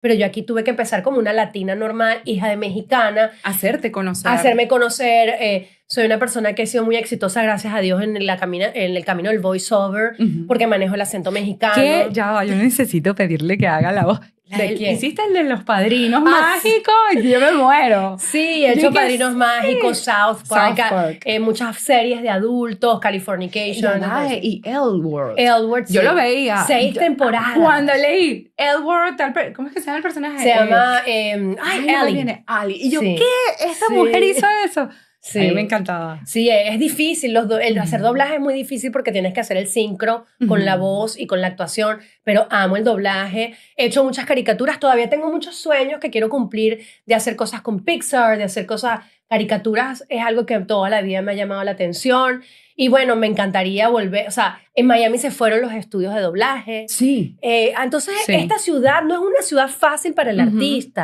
pero yo aquí tuve que empezar como una latina normal, hija de mexicana. Hacerte conocer. Hacerme conocer. Eh, soy una persona que he sido muy exitosa, gracias a Dios, en, la camina, en el camino del voiceover, porque manejo el acento mexicano. ya, yo necesito pedirle que haga la voz. ¿De quién? Hiciste el de los padrinos ah, mágicos, yo me muero. Sí, he hecho padrinos mágicos, South Park, Eh, muchas series de adultos, Californication. Y, pues. y Elwood. Yo lo veía. Seis temporadas. Cuando leí Elwood, ¿cómo es que se llama el personaje? Se eh, llama eh, ay, Ellie. Viene, Ali. Y yo, ¿qué? ¿Esa mujer hizo eso? Sí. me encantaba. Sí, e, es difícil. el hacer doblaje es muy difícil porque tienes que hacer el sincro con la voz y con la actuación, pero amo el doblaje. He hecho muchas caricaturas. Todavía tengo muchos sueños que quiero cumplir de hacer cosas con Pixar, de hacer cosas. Caricaturas es algo que toda la vida me ha llamado la atención. Y bueno, me encantaría volver. O sea, en Miami se fueron los estudios de doblaje. Sí. Eh, entonces, esta ciudad no es una ciudad fácil para el artista.